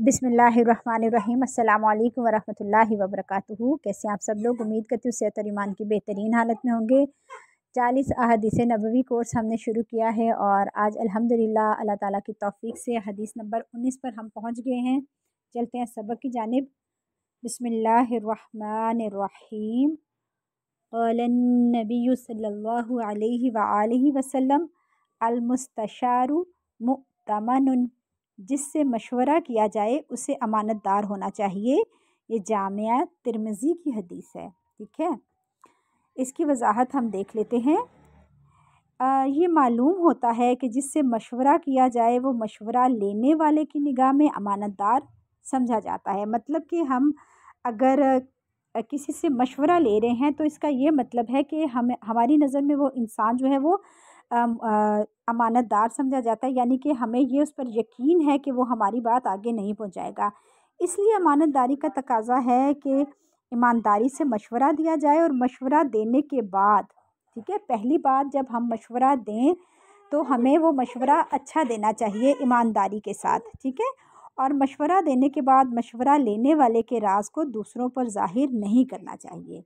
बिसमीम अल्लाम वरहमल वबरक कैसे आप सब लोग उम्मीद करती हूँ सेहत और ईमान की बेहतरीन हालत में होंगे चालीस अहदीस नबवी कोर्स हमने शुरू किया है और आज अल्हम्दुलिल्लाह अल्लाह ताला की तौफीक से हदीस नंबर उन्नीस पर हम पहुँच गए हैं चलते हैं सबक की जानब बसमीम सल सल्ला वसम अलमुस्तारु मुतमन जिससे मशवरा किया जाए उसे अमानतदार होना चाहिए ये जामिया तिरमजी की हदीस है ठीक है इसकी वजाहत हम देख लेते हैं आ, ये मालूम होता है कि जिससे मशवरा किया जाए वो मशवरा लेने वाले की निगाह में अमानतदार समझा जाता है मतलब कि हम अगर किसी से मशवरा ले रहे हैं तो इसका ये मतलब है कि हम हमारी नज़र में वो इंसान जो है वो अमानतदार समझा जाता है यानी कि हमें ये उस पर यकीन है कि वो हमारी बात आगे नहीं पहुंचाएगा इसलिए अमानतदारी का तकाजा है कि ईमानदारी से मशवरा दिया जाए और मशवरा देने के बाद ठीक है पहली बात जब हम मशवरा दें तो हमें वो मशवरा अच्छा देना चाहिए ईमानदारी के साथ ठीक है और मशवरा देने के बाद मशवरा लेने वाले के राज को दूसरों पर जाहिर नहीं करना चाहिए